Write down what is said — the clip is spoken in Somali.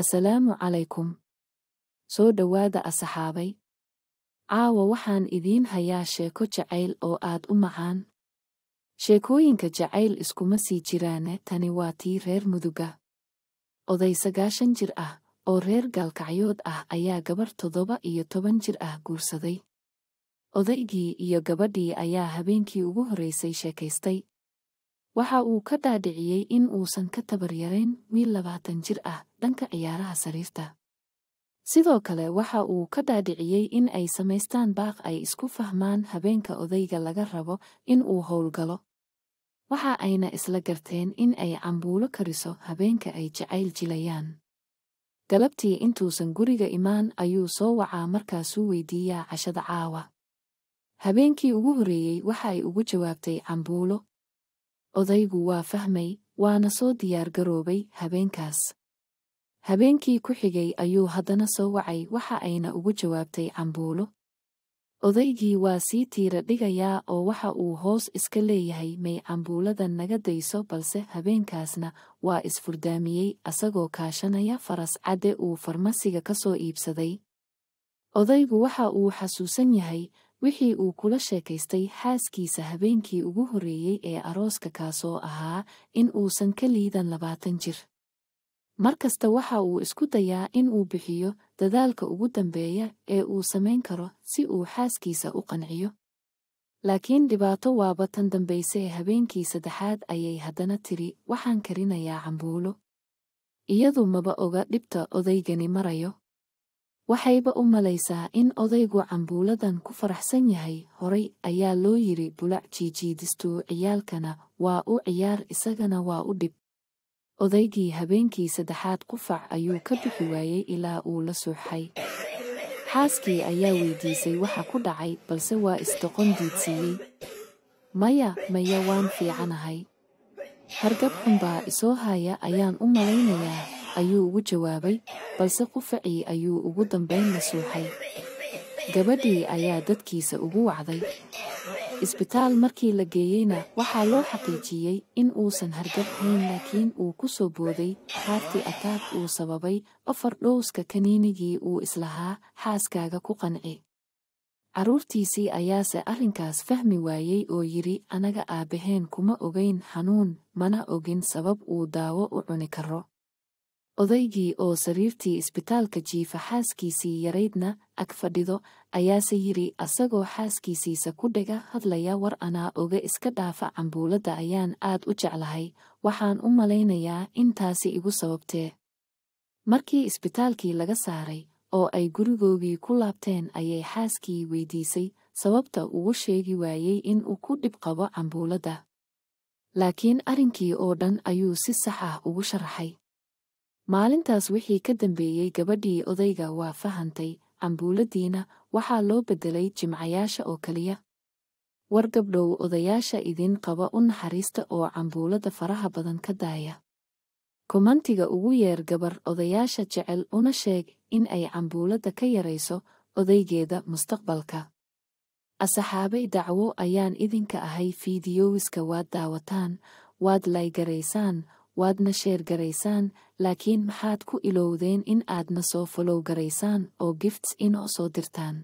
assalaamu calaykum soo dhowaada asxaabay caawa waxaan idiin hayaa sheeko jacayl oo aad u macaan sheekooyinka jacayl iskuma sii jiraane tani waa tii reer muduga oday sagaashan jir ah oo reer gaalkacyood ah ayaa gabar toddoba iyo toban jir ah guursaday odaygii iyo gabadhii ayaa habeenkii ugu horraysay sheekaystay waxa uu ka dhaadhiciyey in uusan ka tabaryarayn wiil labaatan jir ah dhanka ciyaaraha sariirta sidoo kale waxa uu ka dhaadhiciyey in ay samaystaan baaq ay isku fahmaan habeenka odayga laga rabo in uu howlgalo waxa ayna isla garteen in ay cambuulo kariso habeenka ay jacayl jilayaan galabtii intuusan guriga imaan ayuu soo wacaa markaasuu weydiiyaa cashada caawa habeenkii ugu horreeyey waxa ay ugu jawaabtay cambuulo odaygu waa fahmay waana soo diyaargaroobay habeenkaas habeenkii ku xigay ayuu haddana soo wacay waxa ayna ugu jawaabtay cambuulo odaygii waa sii tiira dhigayaa oo waxa uu hoos iska leeyahay may cambuuladan naga dayso balse habeenkaasna waa isfurdaamiyey asagoo kaashanaya faras cadde uu farmasiga ka soo iibsaday odaygu waxa uu xasuusan yahay wixii uu kula sheekaystay xaaskiisa habeenkii ugu horreeyey ee arooska kaasoo ahaa in uusan ka liidan labaatan jir mar kasta waxa uu isku dayaa in uu bixiyo dadaalka ugu dambeeya ee uu samayn karo si uu xaaskiisa u qanciyo laakiin dhibaato waaba tan dambayse habeenkii saddexaad ayay haddana tiri waxaan karinayaa cambuulo iyadu maba oga dhibta odaygani marayo waxayba u malaysaa in odaygu cambuuladan ku faraxsan yahay horay ayaa loo yidhi bulac jiijiidistu ciyaalkana waa u ciyaar isagana waa u dhib odaygii habeenkii saddexaad qufac ayuu ka bixi waayey ilaa uu la suuxay xaaskii ayaa weydiisay waxa ku dhacay balse waa istoqon diidsiiyey maya maya waan fiicanahay hargab xunbaa isoo haaya ayaan u malaynayaa ayuu ugu jawaabay balse qufacii ayuu ugu dambayn suuxay gabadhii ayaa dadkiisa ugu wacday isbitaal markii la geeyeyna waxaa loo xaqiijiyey in uusan hargab hayn laakiin uu ku soo booday haartii ataag uu sababay afar dhowska kaniinigii uu islahaa xaaskaaga ku qanci carruurtiisii ayaase arrinkaas fahmi waayey oo yidhi anaga aabbaheen kuma ogayn xanuun mana ogin sabab uu daawo u cuni karo odaygii oo sariirtii isbitaalka jiifa xaaskiisii yaraydna ag fadhido ayaase yidhi asagoo xaaskiisiisa ku dhiga hadlaya war anaa oga iska dhaafa cambuuladda ayaan aad u jeclahay waxaan u malaynayaa intaasi igu sababtee markii isbitaalkii laga saaray oo ay gurigoogii ku laabteen ayay xaaskii weydiisay sababta ugu sheegi waayey in uu ku dhib qabo cambuuladda laakiin arrinkii oo dhan ayuu si sax ah ugu sharaxay maalintaas wixii ka dambeeyey gabadhii odayga waa fahantay cambuuladiina waxaa loo beddelay jimcayaasha oo keliya war gabdhow odayaasha idin qaba u naxariista oo cambuulada faraha badan ka daaya komantiga ugu yeer gabar odayaasha jecel una sheeg in ay cambuulada ka yarayso odaygeeda mustaqbalka asaxaabay dacwo ayaan idinka ahay fiidiyowiska waad daawataan waad laygaraysaan waadna sheer garaysaan laakiin maxaad ku ilowdeen in aadna soo folow garaysaan oo gifts ino soo dirtaan